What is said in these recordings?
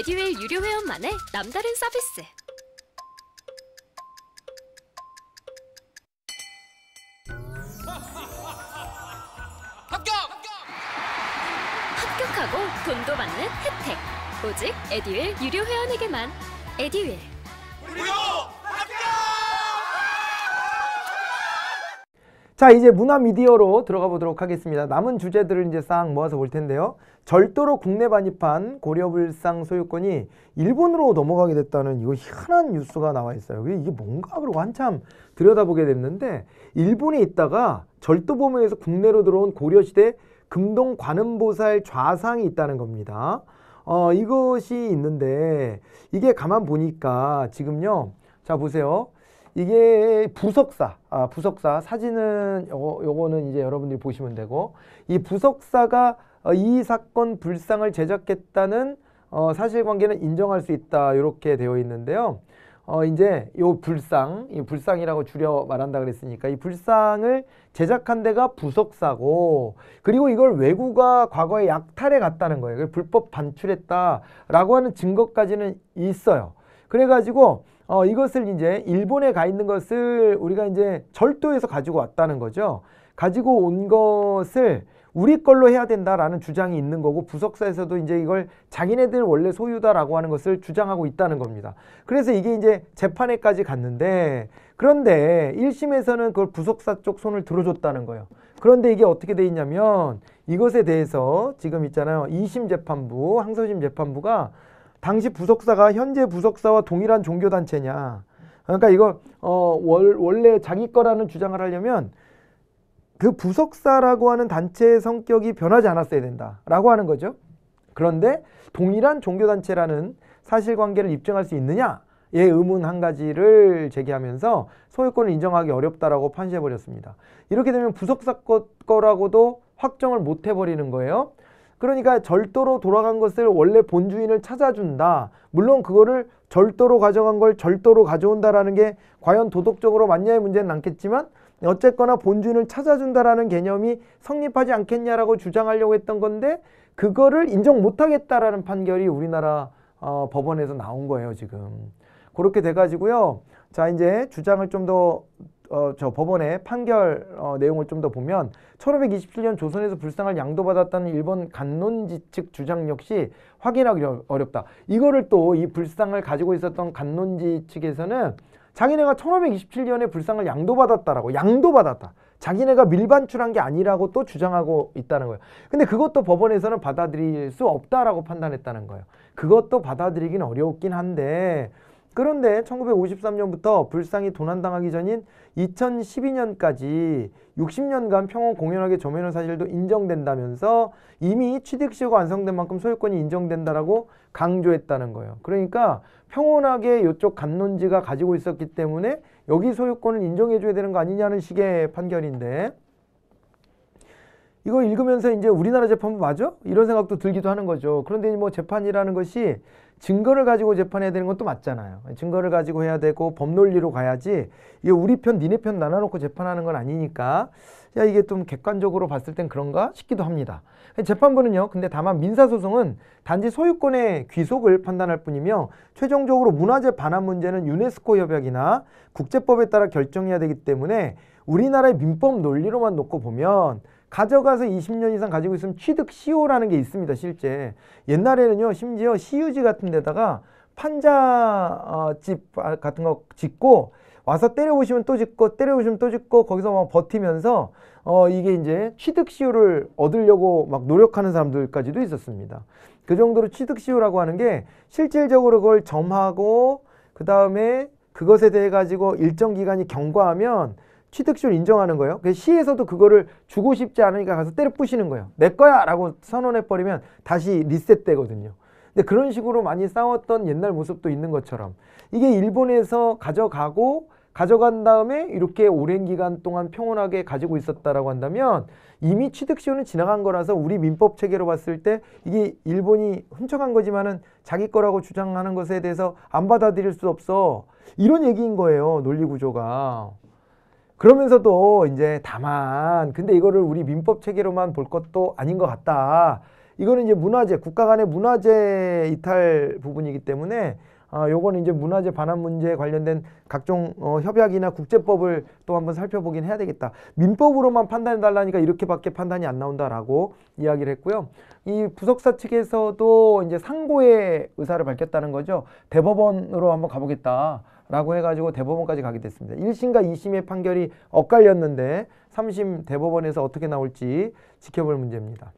에디웰 유료 회원만의 남다른 서비스. 합격! 합격하고 돈도 받는 혜택. 오직 에디웰 유료 회원에게만. 에디윌. 무료! 자 이제 문화 미디어로 들어가 보도록 하겠습니다. 남은 주제들을 이제 싹 모아서 볼 텐데요. 절도로 국내 반입한 고려불상 소유권이 일본으로 넘어가게 됐다는 이거 희한한 뉴스가 나와 있어요. 이게 뭔가 그러고 한참 들여다보게 됐는데 일본에 있다가 절도범에 위서 국내로 들어온 고려시대 금동 관음보살 좌상이 있다는 겁니다. 어 이것이 있는데 이게 가만 보니까 지금요. 자 보세요. 이게 부석사, 아, 부석사 사진은 요거, 요거는 이제 여러분들이 보시면 되고 이 부석사가 어, 이 사건 불상을 제작했다는 어, 사실관계는 인정할 수 있다 이렇게 되어 있는데요. 어, 이제 요 불상, 이 불상이라고 줄여 말한다 그랬으니까 이 불상을 제작한 데가 부석사고 그리고 이걸 외국가 과거에 약탈해 갔다는 거예요. 불법 반출했다라고 하는 증거까지는 있어요. 그래가지고 어, 이것을 이제 일본에 가 있는 것을 우리가 이제 절도에서 가지고 왔다는 거죠. 가지고 온 것을 우리 걸로 해야 된다라는 주장이 있는 거고 부석사에서도 이제 이걸 자기네들 원래 소유다라고 하는 것을 주장하고 있다는 겁니다. 그래서 이게 이제 재판에까지 갔는데 그런데 1심에서는 그걸 부석사 쪽 손을 들어줬다는 거예요. 그런데 이게 어떻게 돼 있냐면 이것에 대해서 지금 있잖아요. 2심 재판부, 항소심 재판부가 당시 부석사가 현재 부석사와 동일한 종교단체냐. 그러니까 이거 어, 월, 원래 자기 거라는 주장을 하려면 그 부석사라고 하는 단체의 성격이 변하지 않았어야 된다라고 하는 거죠. 그런데 동일한 종교단체라는 사실관계를 입증할 수 있느냐의 의문 한 가지를 제기하면서 소유권을 인정하기 어렵다라고 판시해버렸습니다. 이렇게 되면 부석사 거라고도 확정을 못 해버리는 거예요. 그러니까 절도로 돌아간 것을 원래 본주인을 찾아준다. 물론 그거를 절도로 가져간 걸 절도로 가져온다라는 게 과연 도덕적으로 맞냐의 문제는 않겠지만 어쨌거나 본주인을 찾아준다라는 개념이 성립하지 않겠냐라고 주장하려고 했던 건데 그거를 인정 못하겠다라는 판결이 우리나라 어, 법원에서 나온 거예요 지금 그렇게 돼가지고요 자 이제 주장을 좀더 어, 저 법원의 판결 어, 내용을 좀 더 보면 1527년 조선에서 불상을 양도받았다는 일본 간론지 측 주장 역시 확인하기 어, 어렵다. 이거를 또 이 불상을 가지고 있었던 간론지 측에서는 자기네가 1527년에 불상을 양도받았다라고 양도받았다. 자기네가 밀반출한 게 아니라고 또 주장하고 있다는 거예요. 근데 그것도 법원에서는 받아들일 수 없다라고 판단했다는 거예요. 그것도 받아들이긴 어렵긴 한데 그런데 1953년부터 불상이 도난당하기 전인 2012년까지 60년간 평온 공연하게 점유한 사실도 인정된다면서 이미 취득시효가 완성된 만큼 소유권이 인정된다라고 강조했다는 거예요. 그러니까 평온하게 이쪽 감론지가 가지고 있었기 때문에 여기 소유권을 인정해줘야 되는 거 아니냐는 식의 판결인데 이거 읽으면서 이제 우리나라 재판부 맞아? 이런 생각도 들기도 하는 거죠. 그런데 뭐 재판이라는 것이 증거를 가지고 재판해야 되는 것도 맞잖아요. 증거를 가지고 해야 되고 법논리로 가야지 이게 우리 편 니네 편 나눠놓고 재판하는 건 아니니까 야 이게 좀 객관적으로 봤을 땐 그런가 싶기도 합니다. 재판부는요. 근데 다만 민사소송은 단지 소유권의 귀속을 판단할 뿐이며 최종적으로 문화재 반환 문제는 유네스코 협약이나 국제법에 따라 결정해야 되기 때문에 우리나라의 민법 논리로만 놓고 보면 가져가서 20년 이상 가지고 있으면 취득 시효라는 게 있습니다. 실제 옛날에는요 심지어 시유지 같은 데다가 판자집 어, 같은 거 짓고 와서 때려보시면 또 짓고 때려보시면 또 짓고 거기서 막 버티면서 어 이게 이제 취득 시효를 얻으려고 막 노력하는 사람들까지도 있었습니다. 그 정도로 취득 시효라고 하는 게 실질적으로 그걸 점하고 그 다음에 그것에 대해 가지고 일정 기간이 경과하면 취득시효를 인정하는 거예요. 그래서 시에서도 그거를 주고 싶지 않으니까 가서 때려 부시는 거예요. 내 거야! 라고 선언해버리면 다시 리셋되거든요. 근데 그런 식으로 많이 싸웠던 옛날 모습도 있는 것처럼 이게 일본에서 가져가고 가져간 다음에 이렇게 오랜 기간 동안 평온하게 가지고 있었다라고 한다면 이미 취득시효는 지나간 거라서 우리 민법 체계로 봤을 때 이게 일본이 훔쳐간 거지만은 자기 거라고 주장하는 것에 대해서 안 받아들일 수 없어 이런 얘기인 거예요 논리 구조가 그러면서도 이제 다만 근데 이거를 우리 민법 체계로만 볼 것도 아닌 것 같다. 이거는 이제 문화재 국가 간의 문화재 이탈 부분이기 때문에 아, 요거는 이제 문화재 반환 문제에 관련된 각종 어, 협약이나 국제법을 또 한번 살펴보긴 해야 되겠다. 민법으로만 판단해 달라니까 이렇게밖에 판단이 안 나온다라고 이야기를 했고요. 이 부석사 측에서도 이제 상고의 의사를 밝혔다는 거죠. 대법원으로 한번 가보겠다. 라고 해가지고 대법원까지 가게 됐습니다. 1심과 2심의 판결이 엇갈렸는데 3심 대법원에서 어떻게 나올지 지켜볼 문제입니다.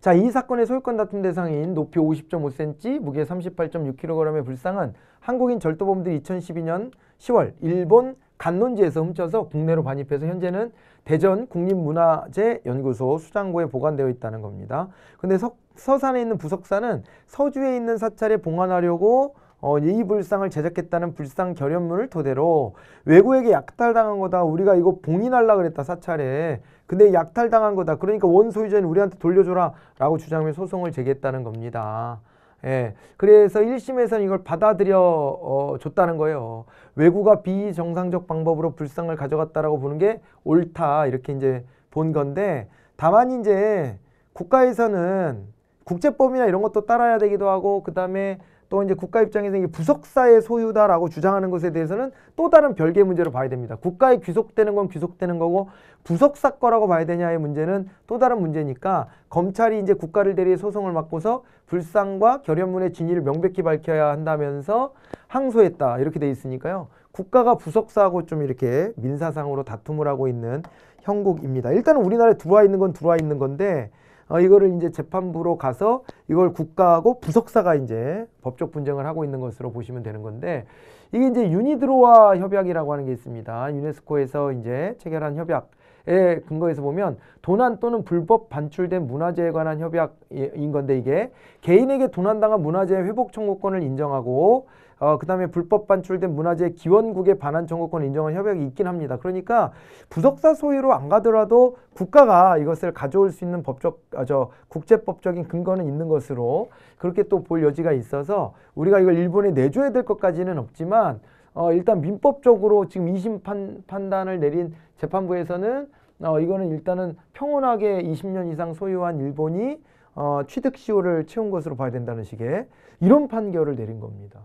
자, 이 사건의 소유권 다툼 대상인 높이 50.5cm, 무게 38.6kg의 불상한 한국인 절도범들이 2012년 10월 일본 간론지에서 훔쳐서 국내로 반입해서 현재는 대전 국립문화재 연구소 수장고에 보관되어 있다는 겁니다. 근데 석, 서산에 있는 부석사는 서주에 있는 사찰에 봉환하려고 어, 이 불상을 제작했다는 불상 결연문을 토대로 외국에게 약탈당한 거다. 우리가 이거 봉인하려 그랬다 사찰에. 근데 약탈당한 거다. 그러니까 원 소유자인 우리한테 돌려줘라. 라고 주장하며 소송을 제기했다는 겁니다. 예. 그래서 1심에서는 이걸 받아들여 어, 줬다는 거예요. 외국가 비정상적 방법으로 불상을 가져갔다라고 보는 게 옳다. 이렇게 이제 본 건데 다만 이제 국가에서는 국제법이나 이런 것도 따라야 되기도 하고 그다음에 또 이제 국가 입장에서 이게 부속사의 소유다라고 주장하는 것에 대해서는 또 다른 별개의 문제로 봐야 됩니다. 국가에 귀속되는 건 귀속되는 거고 부속사 거라고 봐야 되냐의 문제는 또 다른 문제니까 검찰이 이제 국가를 대리해 소송을 맡고서 불상과 결연문의 진위를 명백히 밝혀야 한다면서 항소했다 이렇게 돼 있으니까요. 국가가 부속사하고 좀 이렇게 민사상으로 다툼을 하고 있는 형국입니다. 일단은 우리나라에 들어와 있는 건 들어와 있는 건데 어, 이거를 이제 재판부로 가서 이걸 국가하고 부석사가 이제 법적 분쟁을 하고 있는 것으로 보시면 되는 건데 이게 이제 유니드로와 협약이라고 하는 게 있습니다. 유네스코에서 이제 체결한 협약. 에근거해서 보면 도난 또는 불법 반출된 문화재에 관한 협약인 건데 이게 개인에게 도난당한 문화재 회복 청구권을 인정하고 어, 그다음에 불법 반출된 문화재 기원국의 반환 청구권 인정한 협약이 있긴 합니다. 그러니까 부석사 소유로 안 가더라도 국가가 이것을 가져올 수 있는 법적 아, 저 국제법적인 근거는 있는 것으로 그렇게 또 볼 여지가 있어서 우리가 이걸 일본에 내줘야 될 것까지는 없지만 어, 일단 민법적으로 지금 2심 판, 판단을 내린 재판부에서는 어, 이거는 일단은 평온하게 20년 이상 소유한 일본이 어, 취득시효를 채운 것으로 봐야 된다는 식의 이런 판결을 내린 겁니다.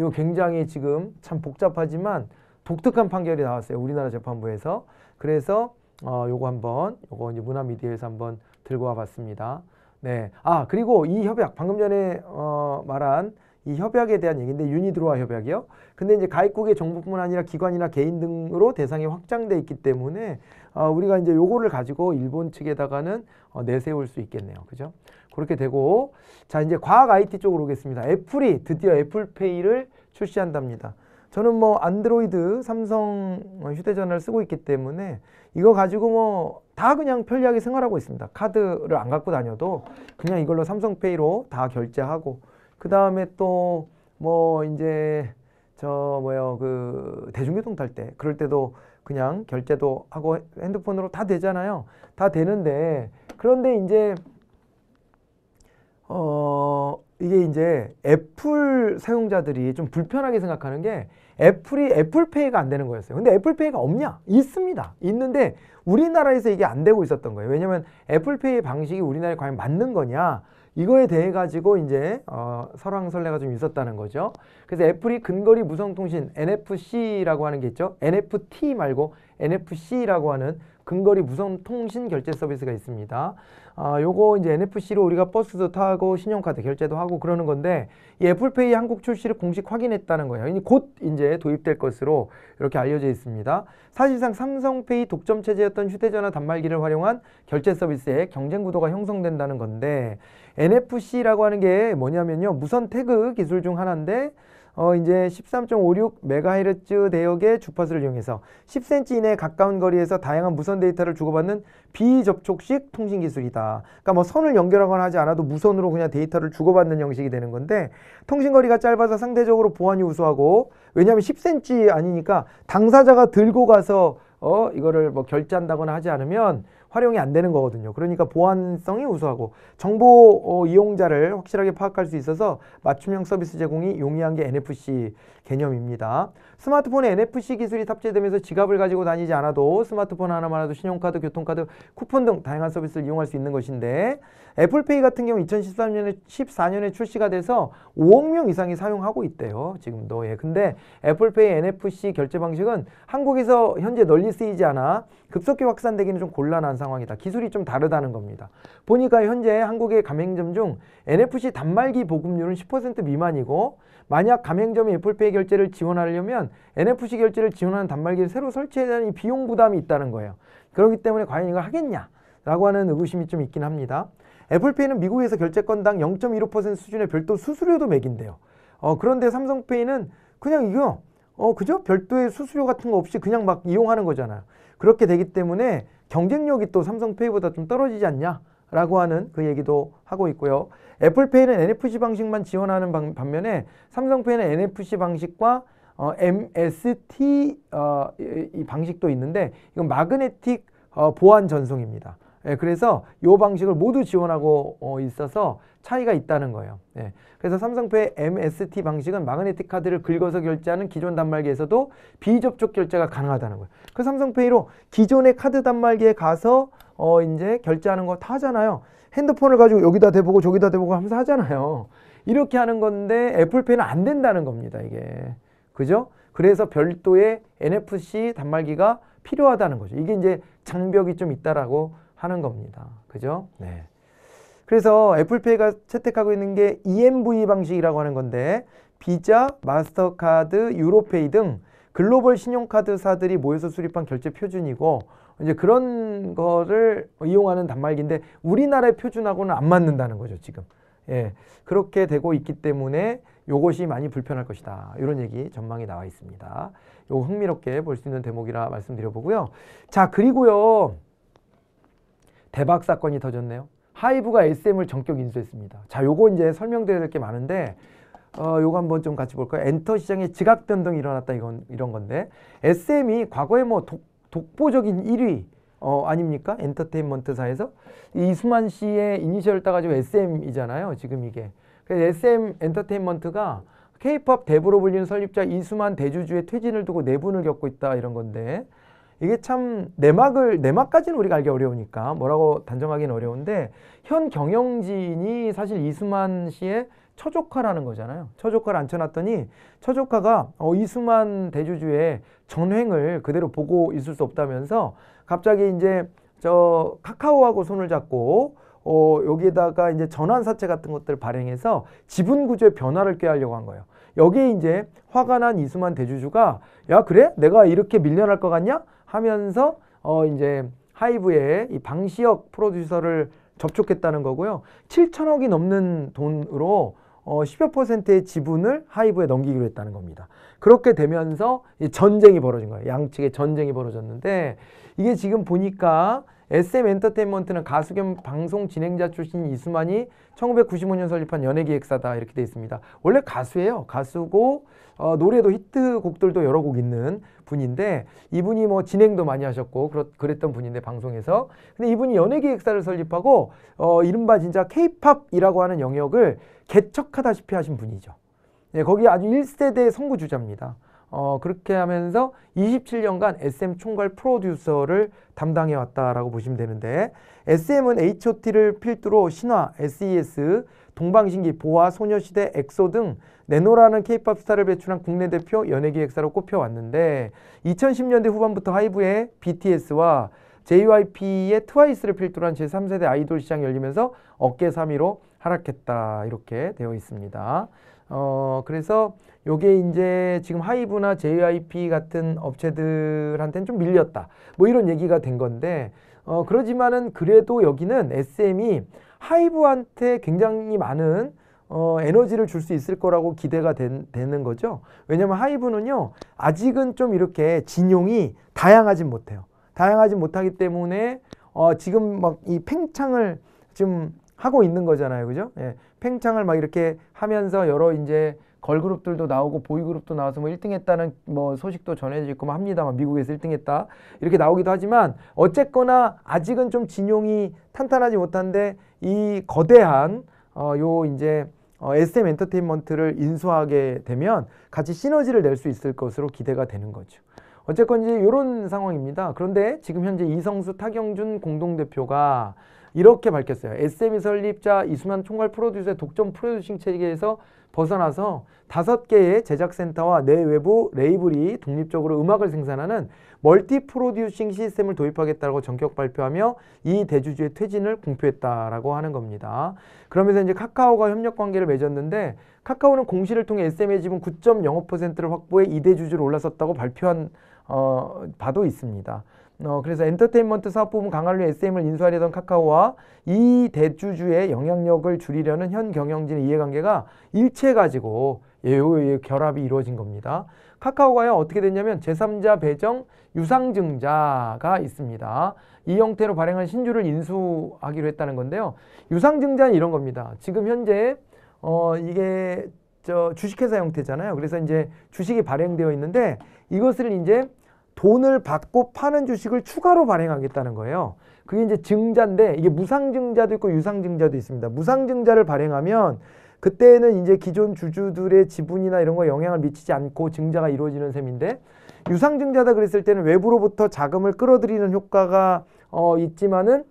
이거 굉장히 지금 참 복잡하지만 독특한 판결이 나왔어요. 우리나라 재판부에서. 그래서 어, 요거 한번 요거 이제 문화미디어에서 한번 들고 와봤습니다. 네. 아 그리고 이 협약 방금 전에 어, 말한 이 협약에 대한 얘기인데 유니드로와 협약이요. 근데 이제 가입국의 정부뿐만 아니라 기관이나 개인 등으로 대상이 확장돼 있기 때문에 어, 우리가 이제 요거를 가지고 일본 측에다가는 어, 내세울 수 있겠네요. 그죠? 그렇게 되고 자 이제 과학 IT 쪽으로 오겠습니다. 애플이 드디어 애플페이를 출시한답니다. 저는 뭐 안드로이드 삼성 어, 휴대전화를 쓰고 있기 때문에 이거 가지고 뭐 다 그냥 편리하게 생활하고 있습니다. 카드를 안 갖고 다녀도 그냥 이걸로 삼성페이로 다 결제하고 그 다음에 또 뭐 이제 저 뭐요 그 대중교통 탈 때 그럴 때도 그냥 결제도 하고 핸드폰으로 다 되잖아요. 다 되는데 그런데 이제 어 이게 이제 애플 사용자들이 좀 불편하게 생각하는 게 애플이 애플페이가 안 되는 거였어요. 근데 애플페이가 없냐? 있습니다. 있는데 우리나라에서 이게 안 되고 있었던 거예요. 왜냐면 애플페이 방식이 우리나라에 과연 맞는 거냐? 이거에 대해 가지고 이제 어, 설왕설래가 좀 있었다는 거죠. 그래서 애플이 근거리 무선 통신 NFC라고 하는 게 있죠. NFT 말고 NFC라고 하는 근거리 무선 통신 결제 서비스가 있습니다. 아, 요거 이제 NFC로 우리가 버스도 타고 신용카드 결제도 하고 그러는 건데 이 애플페이 한국 출시를 공식 확인했다는 거예요. 곧 이제 도입될 것으로 이렇게 알려져 있습니다. 사실상 삼성페이 독점 체제였던 휴대전화 단말기를 활용한 결제 서비스의 경쟁 구도가 형성된다는 건데 NFC라고 하는 게 뭐냐면요. 무선 태그 기술 중 하나인데 어 이제 13.56 메가헤르츠 대역의 주파수를 이용해서 10cm 이내 에 가까운 거리에서 다양한 무선 데이터를 주고받는 비접촉식 통신 기술이다. 그러니까 뭐 선을 연결하거나 하지 않아도 무선으로 그냥 데이터를 주고받는 형식이 되는 건데 통신 거리가 짧아서 상대적으로 보안이 우수하고 왜냐하면 10cm 아니니까 당사자가 들고 가서 어 이거를 뭐 결제한다거나 하지 않으면 활용이 안 되는 거거든요. 그러니까 보안성이 우수하고 정보 어, 이용자를 확실하게 파악할 수 있어서 맞춤형 서비스 제공이 용이한 게 NFC 개념입니다. 스마트폰에 NFC 기술이 탑재되면서 지갑을 가지고 다니지 않아도 스마트폰 하나만 해도 신용카드, 교통카드, 쿠폰 등 다양한 서비스를 이용할 수 있는 것인데 애플페이 같은 경우 2013년에 14년에 출시가 돼서 5억 명 이상이 사용하고 있대요. 지금도. 예. 근데 애플페이 NFC 결제 방식은 한국에서 현재 널리 쓰이지 않아 급속히 확산되기는 좀 곤란한 상황이다. 기술이 좀 다르다는 겁니다. 보니까 현재 한국의 가맹점 중 NFC 단말기 보급률은 10% 미만이고 만약 가맹점이 애플페이 결제를 지원하려면 NFC 결제를 지원하는 단말기를 새로 설치해야 되는 비용 부담이 있다는 거예요. 그렇기 때문에 과연 이걸 하겠냐? 라고 하는 의구심이 좀 있긴 합니다. 애플페이는 미국에서 결제건당 0.15% 수준의 별도 수수료도 매긴대요. 어, 그런데 삼성페이는 그냥 이거, 어, 그죠? 별도의 수수료 같은 거 없이 그냥 막 이용하는 거잖아요. 그렇게 되기 때문에 경쟁력이 또 삼성페이보다 좀 떨어지지 않냐라고 하는 그 얘기도 하고 있고요. 애플페이는 NFC 방식만 지원하는 방, 반면에 삼성페이는 NFC 방식과 어, MST 어, 이 방식도 있는데 이건 마그네틱 어, 보안 전송입니다. 예, 그래서 이 방식을 모두 지원하고 어, 있어서 차이가 있다는 거예요. 예, 그래서 삼성페이 MST 방식은 마그네틱 카드를 긁어서 결제하는 기존 단말기에서도 비접촉 결제가 가능하다는 거예요. 그 삼성페이로 기존의 카드 단말기에 가서 어, 이제 결제하는 거 다 하잖아요. 핸드폰을 가지고 여기다 대보고 저기다 대보고 하면서 하잖아요. 이렇게 하는 건데 애플페이는 안 된다는 겁니다. 이게. 그죠? 그래서 별도의 NFC 단말기가 필요하다는 거죠. 이게 이제 장벽이 좀 있다라고 하는 겁니다. 그죠? 네. 그래서 애플페이가 채택하고 있는 게 EMV 방식이라고 하는 건데 비자, 마스터카드, 유로페이 등 글로벌 신용카드사들이 모여서 수립한 결제 표준이고 이제 그런 거를 이용하는 단말기인데 우리나라의 표준하고는 안 맞는다는 거죠 지금 예 그렇게 되고 있기 때문에 요것이 많이 불편할 것이다 이런 얘기 전망이 나와 있습니다 요 흥미롭게 볼 수 있는 대목이라 말씀드려 보고요 자 그리고요 대박 사건이 터졌네요. 하이브가 SM을 정격 인수했습니다. 자, 요거 이제 설명드려야 될 게 많은데 어, 요거 한번 좀 같이 볼까요? 엔터 시장에 지각 변동이 일어났다 이건 이런 건데 SM이 과거에 뭐 독, 독보적인 1위 어, 아닙니까? 엔터테인먼트사에서 이수만 씨의 이니셜을 따가지고 SM이잖아요. 지금 이게 그래서 SM 엔터테인먼트가 K-팝 대부로 불리는 설립자 이수만 대주주의 퇴진을 두고 내분을 겪고 있다 이런 건데 이게 참 내막을 내막까지는 우리가 알기 어려우니까 뭐라고 단정하기는 어려운데 현 경영진이 사실 이수만 씨의 처조카라는 거잖아요. 처조카를 앉혀놨더니 처조카가 어, 이수만 대주주의 전횡을 그대로 보고 있을 수 없다면서 갑자기 이제 저 카카오하고 손을 잡고 어, 여기에다가 이제 전환사채 같은 것들을 발행해서 지분 구조의 변화를 꾀하려고 한 거예요. 여기에 이제 화가 난 이수만 대주주가 야 그래 내가 이렇게 밀려날 것 같냐? 하면서 어 이제 하이브의 이 방시혁 프로듀서를 접촉했다는 거고요. 7천억이 넘는 돈으로 어 10여 퍼센트의 지분을 하이브에 넘기기로 했다는 겁니다. 그렇게 되면서 전쟁이 벌어진 거예요. 양측의 전쟁이 벌어졌는데 이게 지금 보니까 SM 엔터테인먼트는 가수 겸 방송 진행자 출신 이수만이 1995년 설립한 연예기획사다 이렇게 돼 있습니다. 원래 가수예요. 가수고 어, 노래도 히트곡들도 여러 곡 있는 분인데 이분이 뭐 진행도 많이 하셨고 그렇, 그랬던 분인데 방송에서 근데 이분이 연예기획사를 설립하고 어, 이른바 진짜 케이팝이라고 하는 영역을 개척하다시피 하신 분이죠. 예, 거기 아주 1세대 선구주자입니다. 어, 그렇게 하면서 27년간 SM 총괄 프로듀서를 담당해 왔다라고 보시면 되는데 SM은 H.O.T를 필두로 신화, SES, e 동방신기, 보아, 소녀시대, 엑소 등 내노라는 케이팝 스타를 배출한 국내 대표 연예기획사로 꼽혀왔는데 2010년대 후반부터 하이브의 BTS와 JYP의 트와이스를 필두로 한 제3세대 아이돌 시장이 열리면서 어깨 3위로 하락했다 이렇게 되어 있습니다. 어, 그래서 요게 이제 지금 하이브나 JYP 같은 업체들한테는 좀 밀렸다. 뭐 이런 얘기가 된 건데, 어, 그러지만은 그래도 여기는 SM이 하이브한테 굉장히 많은 어, 에너지를 줄 수 있을 거라고 기대가 된, 되는 거죠. 왜냐면 하이브는요, 아직은 좀 이렇게 진용이 다양하진 못해요. 다양하지 못하기 때문에 어, 지금 막 이 팽창을 지금 하고 있는 거잖아요. 그죠? 예. 팽창을 막 이렇게 하면서 여러 이제 걸그룹들도 나오고 보이그룹도 나와서 뭐 1등 했다는 뭐 소식도 전해지고 뭐 합니다만 미국에서 1등 했다. 이렇게 나오기도 하지만 어쨌거나 아직은 좀 진용이 탄탄하지 못한데 이 거대한 어요 이제 어, SM 엔터테인먼트를 인수하게 되면 같이 시너지를 낼 수 있을 것으로 기대가 되는 거죠. 어쨌건 이제 요런 상황입니다. 그런데 지금 현재 이성수, 타경준 공동대표가 이렇게 밝혔어요. SM이 설립자 이수만 총괄 프로듀서의 독점 프로듀싱 체계에서 벗어나서 다섯 개의 제작센터와 내외부 레이블이 독립적으로 음악을 생산하는 멀티 프로듀싱 시스템을 도입하겠다고 전격 발표하며 이 대주주의 퇴진을 공표했다라고 하는 겁니다. 그러면서 이제 카카오가 협력 관계를 맺었는데 카카오는 공시를 통해 SM의 지분 9.05%를 확보해 이대주주로 올라섰다고 발표한 어, 바도 있습니다. 어, 그래서 엔터테인먼트 사업 부문 강화를 SM을 인수하려던 카카오와 이 대주주의 영향력을 줄이려는 현 경영진의 이해관계가 일체가지고 예, 요, 요 결합이 이루어진 겁니다. 카카오가 어떻게 됐냐면 제3자 배정 유상증자가 있습니다. 이 형태로 발행한 신주를 인수하기로 했다는 건데요. 유상증자는 이런 겁니다. 지금 현재 어 이게 저 주식회사 형태잖아요. 그래서 이제 주식이 발행되어 있는데 이것을 이제 돈을 받고 파는 주식을 추가로 발행하겠다는 거예요. 그게 이제 증자인데 이게 무상증자도 있고 유상증자도 있습니다. 무상증자를 발행하면 그때는 이제 기존 주주들의 지분이나 이런 거에 영향을 미치지 않고 증자가 이루어지는 셈인데 유상증자다 그랬을 때는 외부로부터 자금을 끌어들이는 효과가 어, 있지만은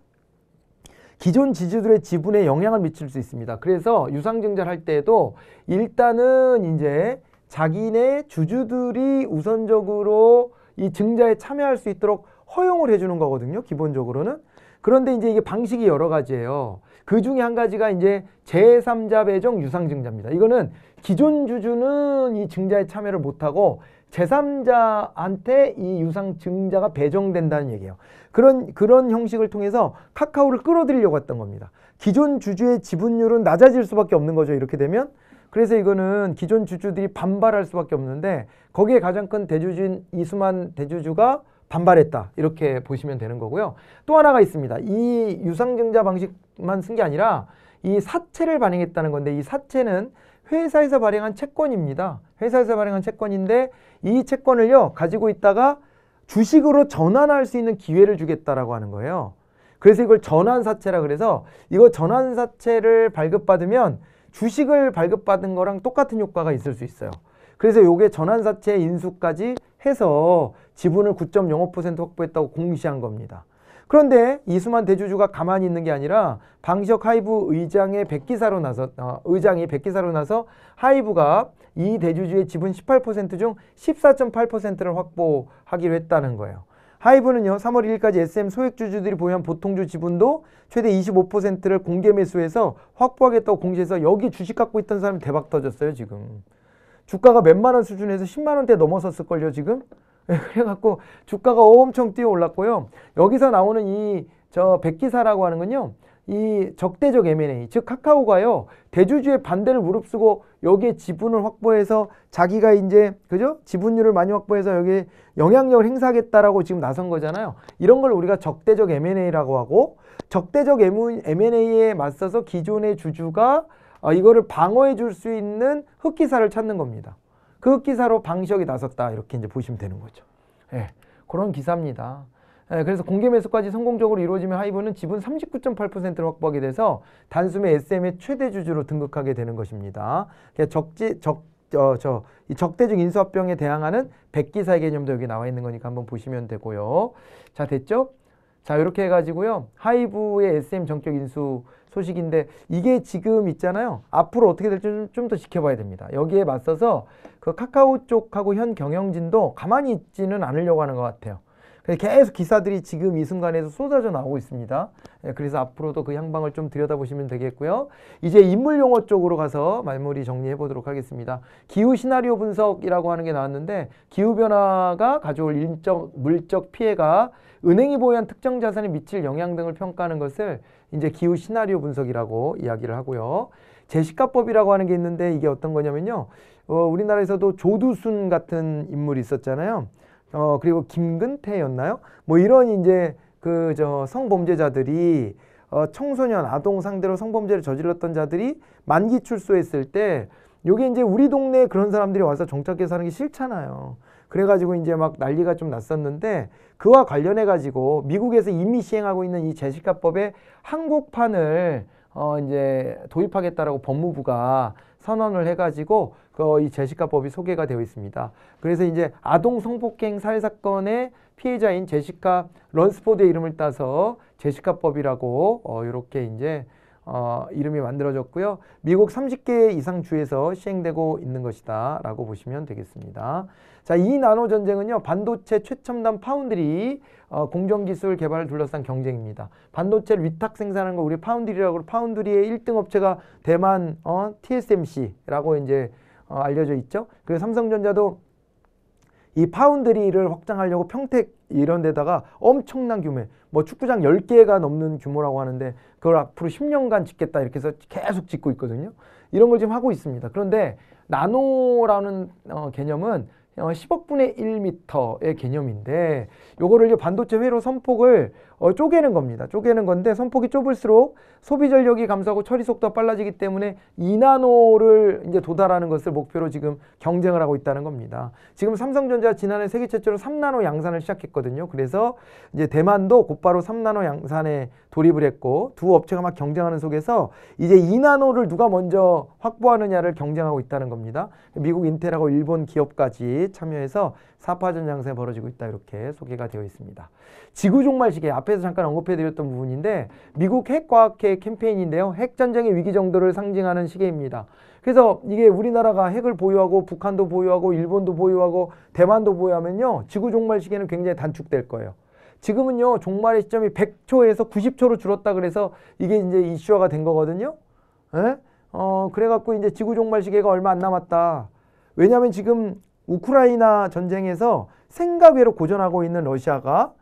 기존 지주들의 지분에 영향을 미칠 수 있습니다. 그래서 유상증자를 할 때에도 일단은 이제 자기네 주주들이 우선적으로 이 증자에 참여할 수 있도록 허용을 해주는 거거든요. 기본적으로는. 그런데 이제 이게 방식이 여러 가지예요. 그 중에 한 가지가 이제 제3자 배정 유상증자입니다. 이거는 기존 주주는 이 증자에 참여를 못하고 제3자한테 이 유상증자가 배정된다는 얘기예요. 그런 그런 형식을 통해서 카카오를 끌어들이려고 했던 겁니다. 기존 주주의 지분율은 낮아질 수밖에 없는 거죠. 이렇게 되면 그래서 이거는 기존 주주들이 반발할 수밖에 없는데 거기에 가장 큰 대주주인 이수만 대주주가 반발했다 이렇게 보시면 되는 거고요. 또 하나가 있습니다. 이 유상증자 방식만 쓴 게 아니라 이 사채를 발행했다는 건데 이 사채는 회사에서 발행한 채권입니다. 회사에서 발행한 채권인데 이 채권을요 가지고 있다가 주식으로 전환할 수 있는 기회를 주겠다라고 하는 거예요. 그래서 이걸 전환사채라 그래서 이거 전환사채를 발급받으면 주식을 발급받은 거랑 똑같은 효과가 있을 수 있어요. 그래서 요게 전환사채 인수까지 해서 지분을 9.05% 확보했다고 공시한 겁니다. 그런데 이수만 대주주가 가만히 있는 게 아니라 방시혁 하이브 의장의 백기사로 나서 어, 의장이 백기사로 나서 하이브가 이 대주주의 지분 18%중 14.8%를 확보하기로 했다는 거예요. 하이브는요. 3월 1일까지 SM 소액주주들이 보유한 보통주 지분도 최대 25%를 공개 매수해서 확보하겠다고 공시해서 여기 주식 갖고 있던 사람이 대박 터졌어요. 지금. 주가가 몇만 원 수준에서 10만 원대 넘어섰을걸요. 지금. 예, 그래갖고 주가가 엄청 뛰어 올랐고요. 여기서 나오는 이 저 백기사라고 하는 건요. 이 적대적 M&A 즉 카카오가요 대주주의 반대를 무릅쓰고 여기에 지분을 확보해서 자기가 이제 그죠 지분율을 많이 확보해서 여기에 영향력을 행사하겠다라고 지금 나선 거잖아요 이런 걸 우리가 적대적 M&A라고 하고 적대적 M&A에 맞서서 기존의 주주가 어, 이거를 방어해 줄 수 있는 흑기사를 찾는 겁니다 그 흑기사로 방시혁이 나섰다 이렇게 이제 보시면 되는 거죠 예 네, 그런 기사입니다. 예, 그래서 공개 매수까지 성공적으로 이루어지면 하이브는 지분 39.8%를 확보하게 돼서 단숨에 SM의 최대 주주로 등극하게 되는 것입니다. 그러니까 적지 적 어, 저, 이 적대적 인수합병에 대항하는 백기사의 개념도 여기 나와 있는 거니까 한번 보시면 되고요. 자, 됐죠? 자, 이렇게 해가지고요. 하이브의 SM 정격 인수 소식인데 이게 지금 있잖아요. 앞으로 어떻게 될지 좀 더 지켜봐야 됩니다. 여기에 맞서서 그 카카오 쪽하고 현 경영진도 가만히 있지는 않으려고 하는 것 같아요. 계속 기사들이 지금 이 순간에서 쏟아져 나오고 있습니다. 예, 그래서 앞으로도 그 향방을 좀 들여다보시면 되겠고요. 이제 인물 용어 쪽으로 가서 말머리 정리해 보도록 하겠습니다. 기후 시나리오 분석이라고 하는 게 나왔는데 기후 변화가 가져올 일적 물적 피해가 은행이 보유한 특정 자산에 미칠 영향 등을 평가하는 것을 이제 기후 시나리오 분석이라고 이야기를 하고요. 제시가법이라고 하는 게 있는데 이게 어떤 거냐면요. 어, 우리나라에서도 조두순 같은 인물이 있었잖아요. 어 그리고 김근태였나요? 뭐 이런 이제 그 저 성범죄자들이 어 청소년 아동 상대로 성범죄를 저질렀던 자들이 만기 출소했을 때 요게 이제 우리 동네에 그런 사람들이 와서 정착해사는게 싫잖아요. 그래가지고 이제 막 난리가 좀 났었는데 그와 관련해가지고 미국에서 이미 시행하고 있는 이 제시카법의 한국판을 어 이제 도입하겠다라고 법무부가 선언을 해가지고 어, 이 제시카법이 소개가 되어 있습니다. 그래서 이제 아동 성폭행 살해 사건의 피해자인 제시카 런스포드의 이름을 따서 제시카법이라고 어, 이렇게 이제 어, 이름이 만들어졌고요. 미국 30개 이상 주에서 시행되고 있는 것이다 라고 보시면 되겠습니다. 자, 이 나노 전쟁은요. 반도체 최첨단 파운드리 어, 공정기술 개발을 둘러싼 경쟁입니다. 반도체를 위탁 생산하는 거 우리 파운드리라고 파운드리의 1등 업체가 대만 어, TSMC라고 이제 어, 알려져 있죠. 그래서 삼성전자도 이 파운드리를 확장하려고 평택 이런 데다가 엄청난 규모, 뭐 축구장 10개가 넘는 규모라고 하는데 그걸 앞으로 10년간 짓겠다 이렇게 해서 계속 짓고 있거든요. 이런 걸 지금 하고 있습니다. 그런데 나노라는 어, 개념은 10억분의 어, 1m의 개념인데 요거를 반도체 회로 선폭을 어, 쪼개는 겁니다. 쪼개는 건데 선폭이 좁을수록 소비 전력이 감소하고 처리 속도가 빨라지기 때문에 2나노를 이제 도달하는 것을 목표로 지금 경쟁을 하고 있다는 겁니다. 지금 삼성전자 지난해 세계 최초로 3나노 양산을 시작했거든요. 그래서 이제 대만도 곧바로 3나노 양산에 돌입을 했고 두 업체가 막 경쟁하는 속에서 이제 2나노를 누가 먼저 확보하느냐를 경쟁하고 있다는 겁니다. 미국 인텔하고 일본 기업까지 참여해서 4파전 장세 벌어지고 있다 이렇게 소개가 되어 있습니다. 지구 종말 시계 앞에서 잠깐 언급해드렸던 부분인데 미국 핵과학회 캠페인인데요. 핵전쟁의 위기 정도를 상징하는 시계입니다. 그래서 이게 우리나라가 핵을 보유하고 북한도 보유하고 일본도 보유하고 대만도 보유하면요. 지구 종말 시계는 굉장히 단축될 거예요. 지금은요. 종말의 시점이 100초에서 90초로 줄었다 그래서 이게 이제 이슈화가 된 거거든요. 에? 예? 어, 그래갖고 이제 지구 종말 시계가 얼마 안 남았다. 왜냐하면 지금 우크라이나 전쟁에서 생각외로 고전하고 있는 러시아가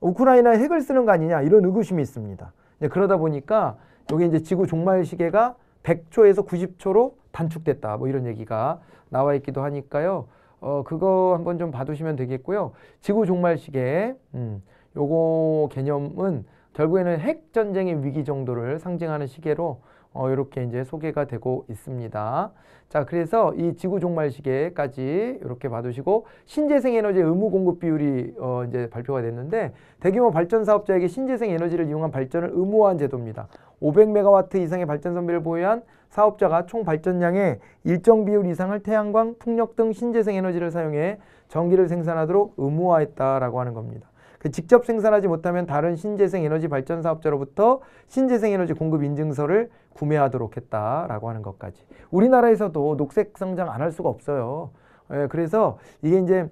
우크라이나에 핵을 쓰는 거 아니냐 이런 의구심이 있습니다. 그러다 보니까 여기 이제 지구 종말 시계가 100초에서 90초로 단축됐다 뭐 이런 얘기가 나와 있기도 하니까요. 어 그거 한번 좀 봐두시면 되겠고요. 지구 종말 시계 음, 요거 개념은 결국에는 핵 전쟁의 위기 정도를 상징하는 시계로 어, 이렇게 이제 소개가 되고 있습니다. 자, 그래서 이 지구 종말 시계까지 이렇게 봐두시고 신재생 에너지 의무 공급 비율이 어, 이제 발표가 됐는데 대규모 발전 사업자에게 신재생 에너지를 이용한 발전을 의무화한 제도입니다. 500메가와트 이상의 발전 선비를 보유한 사업자가 총 발전량의 일정 비율 이상을 태양광, 풍력 등 신재생 에너지를 사용해 전기를 생산하도록 의무화했다라고 하는 겁니다. 직접 생산하지 못하면 다른 신재생 에너지 발전 사업자로부터 신재생 에너지 공급 인증서를 구매하도록 했다라고 하는 것까지. 우리나라에서도 녹색 성장 안 할 수가 없어요. 예, 그래서 이게 이제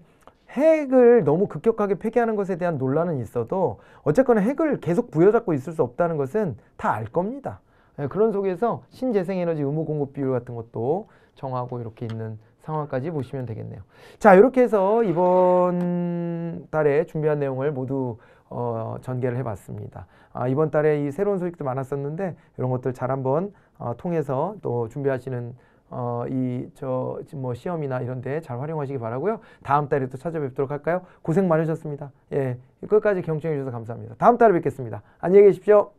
핵을 너무 급격하게 폐기하는 것에 대한 논란은 있어도 어쨌거나 핵을 계속 부여잡고 있을 수 없다는 것은 다 알 겁니다. 예, 그런 속에서 신재생에너지 의무 공급 비율 같은 것도 정하고 이렇게 있는 상황까지 보시면 되겠네요. 자 이렇게 해서 이번 달에 준비한 내용을 모두 어, 전개를 해봤습니다. 아, 이번 달에 이 새로운 소식도 많았었는데 이런 것들 잘 한번 어, 통해서 또 준비하시는 어, 이 저 뭐 시험이나 이런데 잘 활용하시기 바라고요. 다음 달에 또 찾아뵙도록 할까요? 고생 많으셨습니다. 예, 끝까지 경청해 주셔서 감사합니다. 다음 달에 뵙겠습니다. 안녕히 계십시오.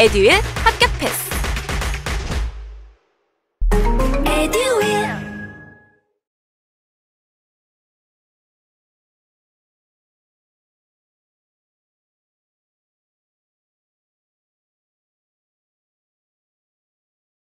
에듀의 합격 패스.